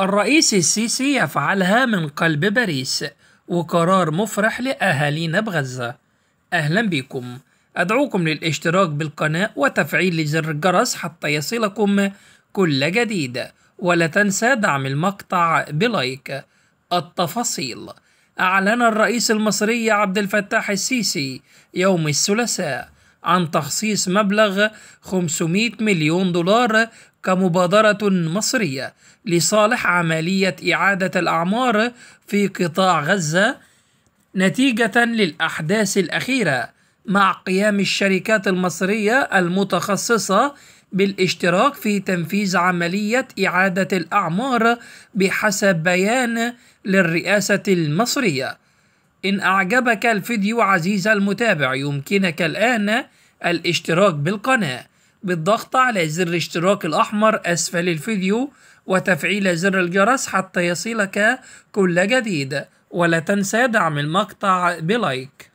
الرئيس السيسي يفعلها من قلب باريس وقرار مفرح لأهالينا بغزة أهلا بكم أدعوكم للاشتراك بالقناة وتفعيل زر الجرس حتى يصلكم كل جديد ولا تنسى دعم المقطع بلايك التفاصيل أعلن الرئيس المصري عبد الفتاح السيسي يوم الثلاثاء عن تخصيص مبلغ 500 مليون دولار كمبادرة مصرية لصالح عملية إعادة الأعمار في قطاع غزة نتيجة للأحداث الأخيرة مع قيام الشركات المصرية المتخصصة بالاشتراك في تنفيذ عملية إعادة الأعمار بحسب بيان للرئاسة المصرية إن أعجبك الفيديو عزيز المتابع يمكنك الآن الاشتراك بالقناة بالضغط على زر الاشتراك الأحمر أسفل الفيديو وتفعيل زر الجرس حتى يصلك كل جديد ولا تنسى دعم المقطع بلايك